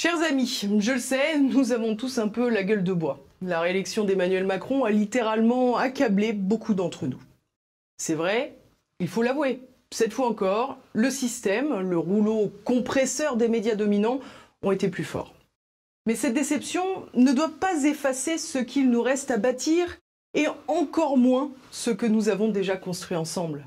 Chers amis, je le sais, nous avons tous un peu la gueule de bois. La réélection d'Emmanuel Macron a littéralement accablé beaucoup d'entre nous. C'est vrai, il faut l'avouer. Cette fois encore, le système, le rouleau compresseur des médias dominants, ont été plus forts. Mais cette déception ne doit pas effacer ce qu'il nous reste à bâtir et encore moins ce que nous avons déjà construit ensemble.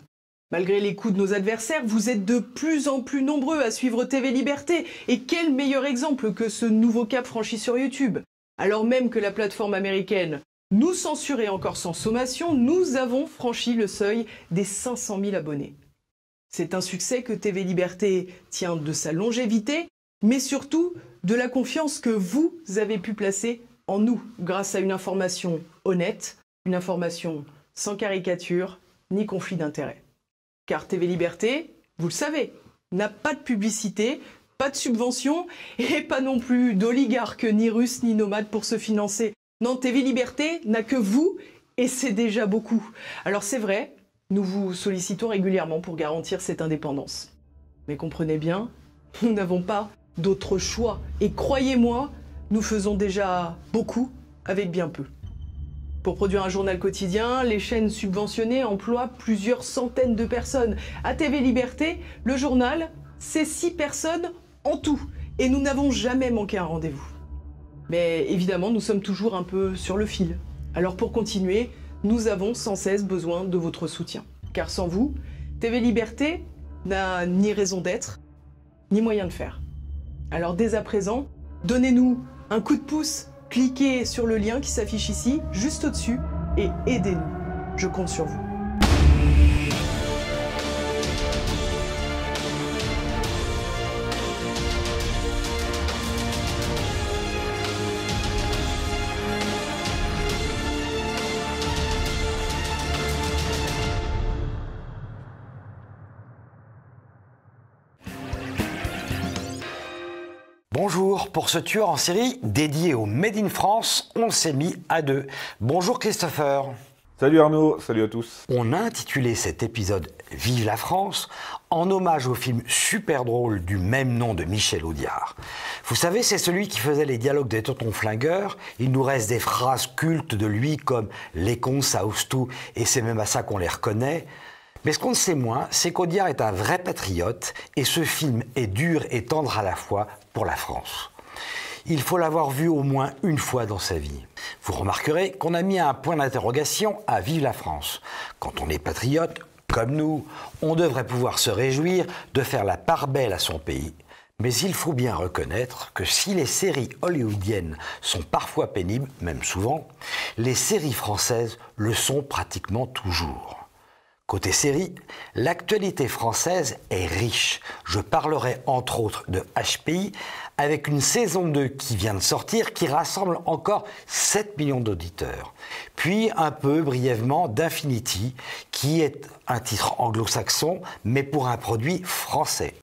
Malgré les coups de nos adversaires, vous êtes de plus en plus nombreux à suivre TV Liberté. Et quel meilleur exemple que ce nouveau cap franchi sur YouTube Alors même que la plateforme américaine nous censurait encore sans sommation, nous avons franchi le seuil des 500 000 abonnés. C'est un succès que TV Liberté tient de sa longévité, mais surtout de la confiance que vous avez pu placer en nous grâce à une information honnête, une information sans caricature ni conflit d'intérêt car TV Liberté, vous le savez, n'a pas de publicité, pas de subvention et pas non plus d'oligarques ni russes ni nomades pour se financer. Non, TV Liberté n'a que vous et c'est déjà beaucoup. Alors c'est vrai, nous vous sollicitons régulièrement pour garantir cette indépendance. Mais comprenez bien, nous n'avons pas d'autre choix et croyez-moi, nous faisons déjà beaucoup avec bien peu. Pour produire un journal quotidien, les chaînes subventionnées emploient plusieurs centaines de personnes. À TV Liberté, le journal, c'est six personnes en tout. Et nous n'avons jamais manqué un rendez-vous. Mais évidemment, nous sommes toujours un peu sur le fil. Alors pour continuer, nous avons sans cesse besoin de votre soutien. Car sans vous, TV Liberté n'a ni raison d'être, ni moyen de faire. Alors dès à présent, donnez-nous un coup de pouce cliquez sur le lien qui s'affiche ici, juste au-dessus, et aidez-nous. Je compte sur vous. pour ce tueur en série dédié au Made in France, on s'est mis à deux. Bonjour Christopher. Salut Arnaud, salut à tous. On a intitulé cet épisode Vive la France en hommage au film super drôle du même nom de Michel Audiard. Vous savez, c'est celui qui faisait les dialogues des tontons flingueurs. Il nous reste des phrases cultes de lui comme Les cons, ça tout, et c'est même à ça qu'on les reconnaît. Mais ce qu'on sait moins, c'est qu'Audiard est un vrai patriote et ce film est dur et tendre à la fois pour la France. Il faut l'avoir vu au moins une fois dans sa vie. Vous remarquerez qu'on a mis un point d'interrogation à Vive la France. Quand on est patriote, comme nous, on devrait pouvoir se réjouir de faire la part belle à son pays. Mais il faut bien reconnaître que si les séries hollywoodiennes sont parfois pénibles, même souvent, les séries françaises le sont pratiquement toujours. Côté série, l'actualité française est riche. Je parlerai entre autres de HPI avec une saison 2 qui vient de sortir qui rassemble encore 7 millions d'auditeurs. Puis un peu brièvement d'Infinity qui est un titre anglo-saxon mais pour un produit français.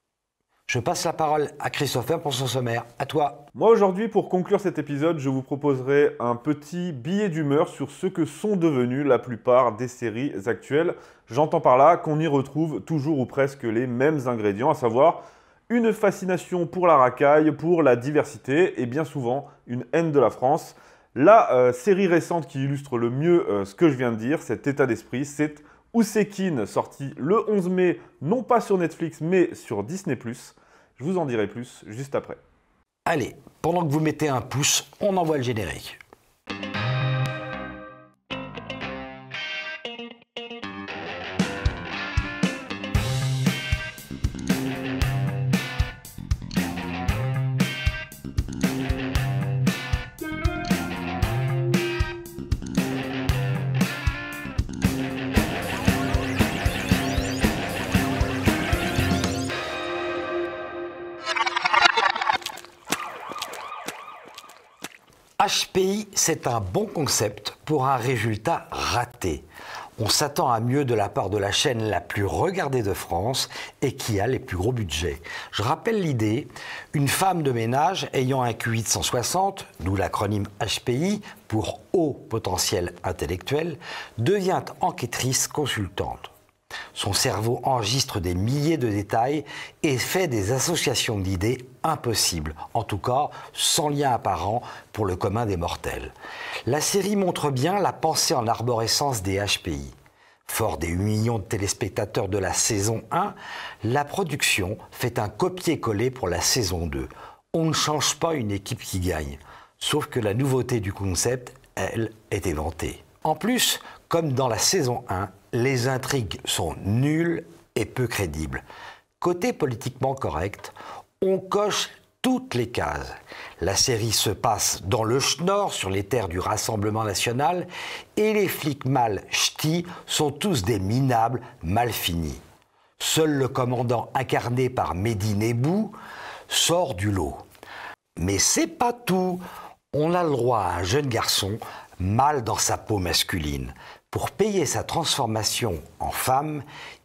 Je passe la parole à Christopher pour son sommaire. À toi. Moi aujourd'hui, pour conclure cet épisode, je vous proposerai un petit billet d'humeur sur ce que sont devenues la plupart des séries actuelles. J'entends par là qu'on y retrouve toujours ou presque les mêmes ingrédients, à savoir une fascination pour la racaille, pour la diversité et bien souvent une haine de la France. La euh, série récente qui illustre le mieux euh, ce que je viens de dire, cet état d'esprit, c'est Ousekin, sorti le 11 mai, non pas sur Netflix, mais sur Disney+. Je vous en dirai plus juste après. Allez, pendant que vous mettez un pouce, on envoie le générique. HPI, c'est un bon concept pour un résultat raté. On s'attend à mieux de la part de la chaîne la plus regardée de France et qui a les plus gros budgets. Je rappelle l'idée, une femme de ménage ayant un QI de 160, d'où l'acronyme HPI pour haut potentiel intellectuel, devient enquêtrice consultante. Son cerveau enregistre des milliers de détails et fait des associations d'idées impossibles, en tout cas sans lien apparent pour le commun des mortels. La série montre bien la pensée en arborescence des HPI. Fort des 8 millions de téléspectateurs de la saison 1, la production fait un copier-coller pour la saison 2. On ne change pas une équipe qui gagne, sauf que la nouveauté du concept, elle, est éventée. En plus, comme dans la saison 1, les intrigues sont nulles et peu crédibles. Côté politiquement correct, on coche toutes les cases. La série se passe dans le Schnor sur les terres du Rassemblement national, et les flics mâles ch'tis sont tous des minables mal finis. Seul le commandant incarné par Mehdi Nebou sort du lot. Mais c'est pas tout. On a le droit à un jeune garçon mal dans sa peau masculine. Pour payer sa transformation en femme,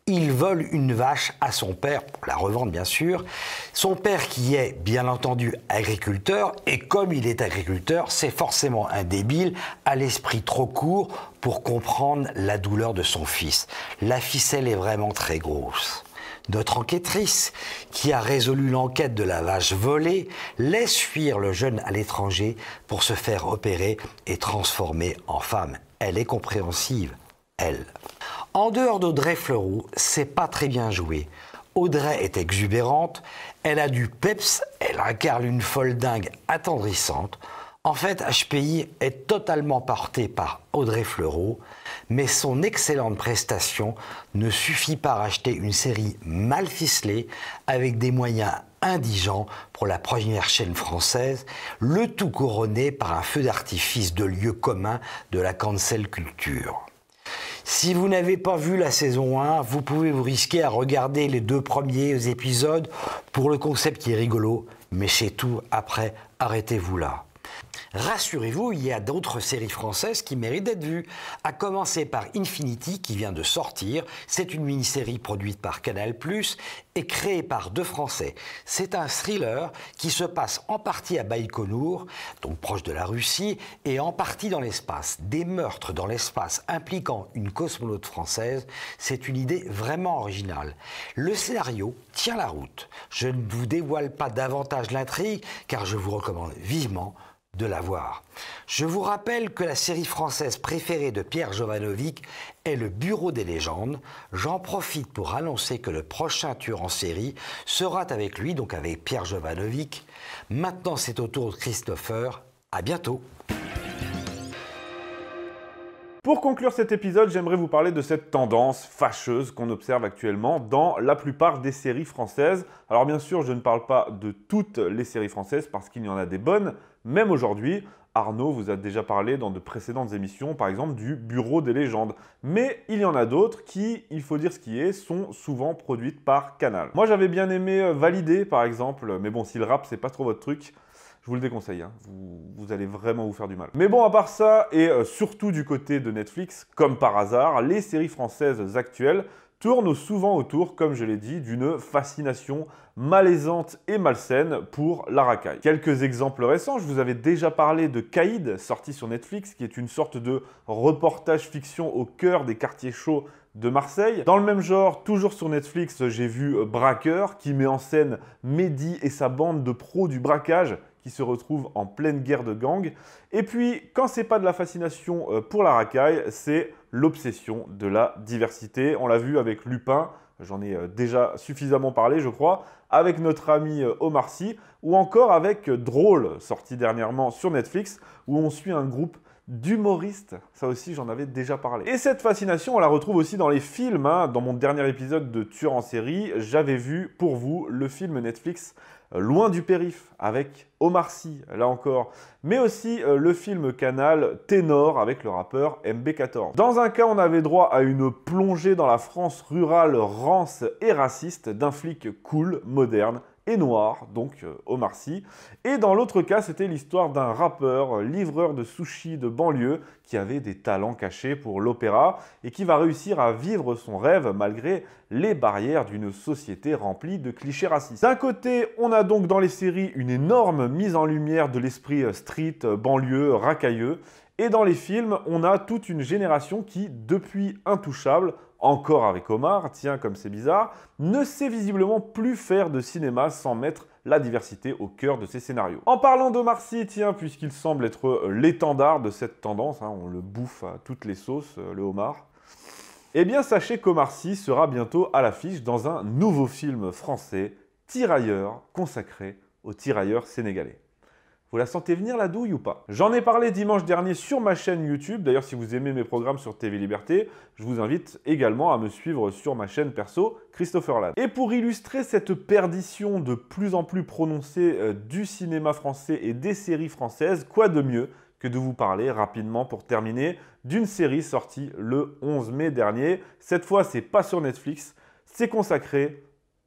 il vole une vache à son père, pour la revendre bien sûr. Son père qui est bien entendu agriculteur, et comme il est agriculteur, c'est forcément un débile à l'esprit trop court pour comprendre la douleur de son fils. La ficelle est vraiment très grosse. Notre enquêtrice, qui a résolu l'enquête de la vache volée, laisse fuir le jeune à l'étranger pour se faire opérer et transformer en femme elle est compréhensive, elle. En dehors d'Audrey Fleurot, c'est pas très bien joué. Audrey est exubérante, elle a du peps, elle incarne une folle dingue attendrissante. En fait, HPI est totalement porté par Audrey Fleurot, mais son excellente prestation ne suffit pas à racheter une série mal ficelée avec des moyens indigents pour la première chaîne française, le tout couronné par un feu d'artifice de lieu commun de la cancel culture. Si vous n'avez pas vu la saison 1, vous pouvez vous risquer à regarder les deux premiers épisodes pour le concept qui est rigolo, mais c'est tout, après, arrêtez-vous là. Rassurez-vous, il y a d'autres séries françaises qui méritent d'être vues, à commencer par Infinity qui vient de sortir. C'est une mini-série produite par Canal ⁇ et créée par deux Français. C'est un thriller qui se passe en partie à Baïkonour, donc proche de la Russie, et en partie dans l'espace. Des meurtres dans l'espace impliquant une cosmonaute française, c'est une idée vraiment originale. Le scénario tient la route. Je ne vous dévoile pas davantage l'intrigue, car je vous recommande vivement de voir Je vous rappelle que la série française préférée de Pierre Jovanovic est Le Bureau des légendes. J'en profite pour annoncer que le prochain tueur en série sera avec lui, donc avec Pierre Jovanovic. Maintenant, c'est au tour de Christopher. À bientôt. Pour conclure cet épisode, j'aimerais vous parler de cette tendance fâcheuse qu'on observe actuellement dans la plupart des séries françaises. Alors bien sûr, je ne parle pas de toutes les séries françaises parce qu'il y en a des bonnes, même aujourd'hui, Arnaud vous a déjà parlé dans de précédentes émissions, par exemple du Bureau des légendes. Mais il y en a d'autres qui, il faut dire ce qui est, sont souvent produites par Canal. Moi j'avais bien aimé euh, Valider par exemple, mais bon, si le rap c'est pas trop votre truc, je vous le déconseille, hein. vous, allez vraiment vous faire du mal. Mais bon, à part ça, et euh, surtout du côté de Netflix, comme par hasard, les séries françaises actuelles tourne souvent autour, comme je l'ai dit, d'une fascination malaisante et malsaine pour la racaille. Quelques exemples récents, je vous avais déjà parlé de Caïd, sorti sur Netflix, qui est une sorte de reportage fiction au cœur des quartiers chauds de Marseille. Dans le même genre, toujours sur Netflix, j'ai vu Braqueur, qui met en scène Mehdi et sa bande de pros du braquage, qui se retrouvent en pleine guerre de gang. Et puis, quand c'est pas de la fascination euh, pour la racaille, c'est l'obsession de la diversité. On l'a vu avec Lupin, j'en ai euh, déjà suffisamment parlé je crois, avec notre ami euh, Omar Sy, ou encore avec euh, Drôle, sorti dernièrement sur Netflix, où on suit un groupe d'humoristes. Ça aussi, j'en avais déjà parlé. Et cette fascination, on la retrouve aussi dans les films. Hein. Dans mon dernier épisode de Tueur en série, j'avais vu pour vous le film Netflix euh, loin du périph avec Omar Sy, là encore, mais aussi euh, le film Canal Ténor avec le rappeur MB14. Dans un cas, on avait droit à une plongée dans la France rurale rance et raciste d'un flic cool, moderne, et noir, donc euh, Omar Sy. Et dans l'autre cas, c'était l'histoire d'un rappeur, euh, livreur de sushi de banlieue, qui avait des talents cachés pour l'opéra et qui va réussir à vivre son rêve malgré les barrières d'une société remplie de clichés racistes. D'un côté, on a donc dans les séries une énorme mise en lumière de l'esprit euh, street, banlieue, racailleux, et dans les films, on a toute une génération qui, depuis Intouchable, encore avec Omar, tiens comme c'est bizarre, ne sait visiblement plus faire de cinéma sans mettre la diversité au cœur de ses scénarios. En parlant d'Omar Sy, tiens, puisqu'il semble être euh, l'étendard de cette tendance, hein, on le bouffe à toutes les sauces, euh, le Omar, eh bien sachez qu'Omar Sy sera bientôt à l'affiche dans un nouveau film français, Tirailleurs, consacré aux tirailleurs sénégalais. Vous la sentez venir la douille ou pas J'en ai parlé dimanche dernier sur ma chaîne YouTube. D'ailleurs, si vous aimez mes programmes sur TV Liberté, je vous invite également à me suivre sur ma chaîne perso Christopher Land. Et pour illustrer cette perdition de plus en plus prononcée euh, du cinéma français et des séries françaises, quoi de mieux que de vous parler rapidement pour terminer d'une série sortie le 11 mai dernier. Cette fois, c'est pas sur Netflix, c'est consacré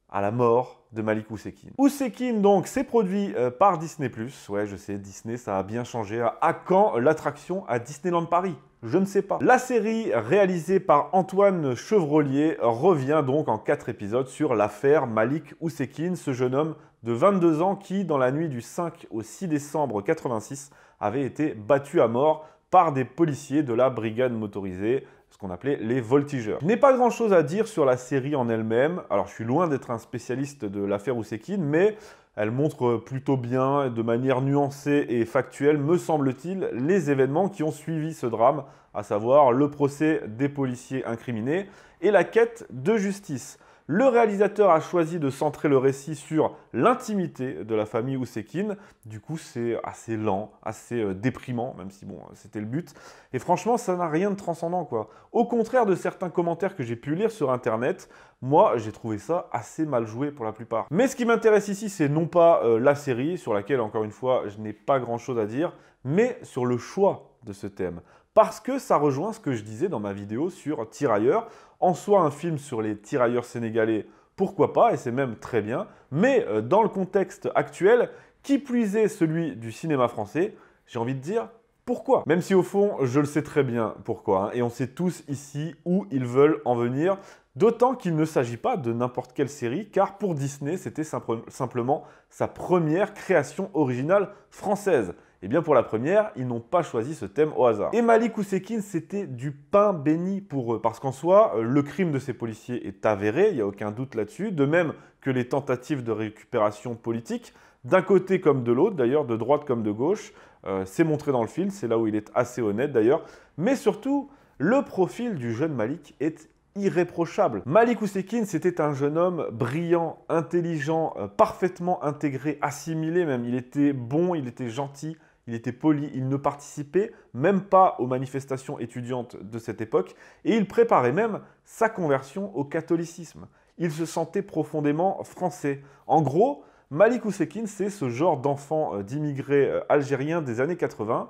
à la mort de Malik oussekin Ousekin, donc, c'est produit euh, par Disney+. Ouais, je sais, Disney, ça a bien changé. À quand l'attraction à Disneyland Paris je ne sais pas. La série réalisée par Antoine Chevrolier revient donc en quatre épisodes sur l'affaire Malik oussekin ce jeune homme de 22 ans qui, dans la nuit du 5 au 6 décembre 86, avait été battu à mort par des policiers de la brigade motorisée ce qu'on appelait les voltigeurs. Je n'ai pas grand chose à dire sur la série en elle-même, alors je suis loin d'être un spécialiste de l'affaire Ousekine, mais elle montre plutôt bien, de manière nuancée et factuelle, me semble-t-il, les événements qui ont suivi ce drame, à savoir le procès des policiers incriminés et la quête de justice. Le réalisateur a choisi de centrer le récit sur l'intimité de la famille Ousekine. Du coup, c'est assez lent, assez euh, déprimant, même si bon, c'était le but. Et franchement, ça n'a rien de transcendant, quoi. Au contraire de certains commentaires que j'ai pu lire sur Internet, moi, j'ai trouvé ça assez mal joué pour la plupart. Mais ce qui m'intéresse ici, c'est non pas euh, la série, sur laquelle, encore une fois, je n'ai pas grand-chose à dire, mais sur le choix de ce thème parce que ça rejoint ce que je disais dans ma vidéo sur Tirailleurs. En soi, un film sur les tirailleurs sénégalais, pourquoi pas, et c'est même très bien. Mais euh, dans le contexte actuel, qui puisait celui du cinéma français, j'ai envie de dire pourquoi Même si au fond, je le sais très bien pourquoi, hein, et on sait tous ici où ils veulent en venir, d'autant qu'il ne s'agit pas de n'importe quelle série, car pour Disney, c'était simplement sa première création originale française. Eh bien, pour la première, ils n'ont pas choisi ce thème au hasard. Et Malik Ousekine, c'était du pain béni pour eux, parce qu'en soi, euh, le crime de ces policiers est avéré, il n'y a aucun doute là-dessus, de même que les tentatives de récupération politique, d'un côté comme de l'autre, d'ailleurs, de droite comme de gauche, euh, c'est montré dans le film, c'est là où il est assez honnête d'ailleurs, mais surtout, le profil du jeune Malik est irréprochable. Malik Ousekine, c'était un jeune homme brillant, intelligent, euh, parfaitement intégré, assimilé même. Il était bon, il était gentil, il était poli, il ne participait même pas aux manifestations étudiantes de cette époque, et il préparait même sa conversion au catholicisme. Il se sentait profondément français. En gros, Malik Oussekine, c'est ce genre d'enfant euh, d'immigrés euh, algériens des années 80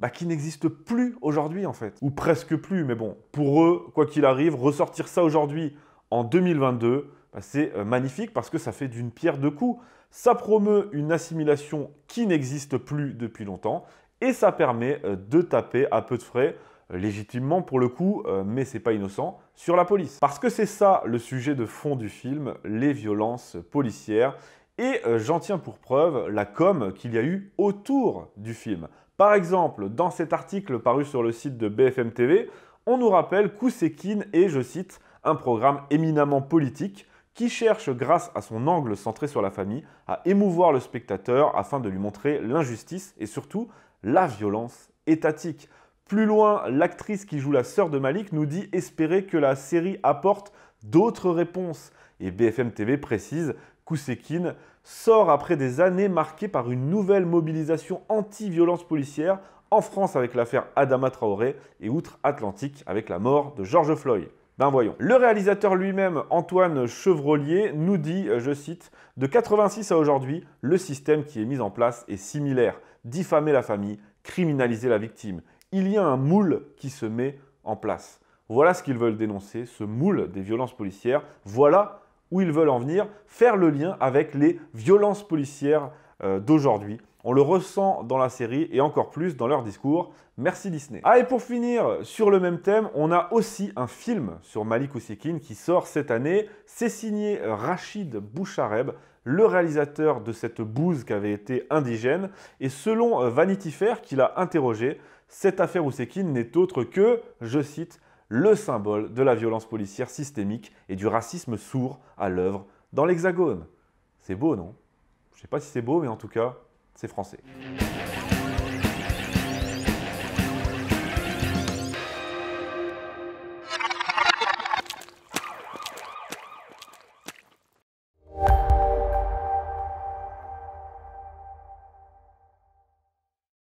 bah, qui n'existe plus aujourd'hui en fait, ou presque plus, mais bon, pour eux, quoi qu'il arrive, ressortir ça aujourd'hui en 2022, bah, c'est euh, magnifique parce que ça fait d'une pierre deux coups. Ça promeut une assimilation qui n'existe plus depuis longtemps et ça permet euh, de taper à peu de frais euh, légitimement pour le coup, euh, mais c'est pas innocent, sur la police. Parce que c'est ça le sujet de fond du film, les violences policières, et j'en tiens pour preuve la com qu'il y a eu autour du film. Par exemple, dans cet article paru sur le site de BFM TV, on nous rappelle qu'Ousekine est, je cite, un programme éminemment politique qui cherche, grâce à son angle centré sur la famille, à émouvoir le spectateur afin de lui montrer l'injustice et surtout la violence étatique. Plus loin, l'actrice qui joue la sœur de Malik nous dit espérer que la série apporte d'autres réponses. Et BFM TV précise Kousekine sort après des années marquées par une nouvelle mobilisation anti-violence policière en France avec l'affaire Adama Traoré et outre-Atlantique avec la mort de George Floyd. Ben voyons. Le réalisateur lui-même, Antoine Chevrolier, nous dit, euh, je cite, De 86 à aujourd'hui, le système qui est mis en place est similaire. Diffamer la famille, criminaliser la victime. Il y a un moule qui se met en place. Voilà ce qu'ils veulent dénoncer, ce moule des violences policières. Voilà où ils veulent en venir, faire le lien avec les violences policières euh, d'aujourd'hui. On le ressent dans la série et encore plus dans leur discours. Merci Disney. Ah et pour finir, sur le même thème, on a aussi un film sur Malik Oussekine qui sort cette année. C'est signé Rachid Bouchareb, le réalisateur de cette bouse qui avait été indigène. Et selon Vanity Fair, qui l'a interrogé, cette affaire Oussekin n'est autre que, je cite, le symbole de la violence policière systémique et du racisme sourd à l'œuvre dans l'Hexagone. C'est beau, non Je sais pas si c'est beau, mais en tout cas, c'est français.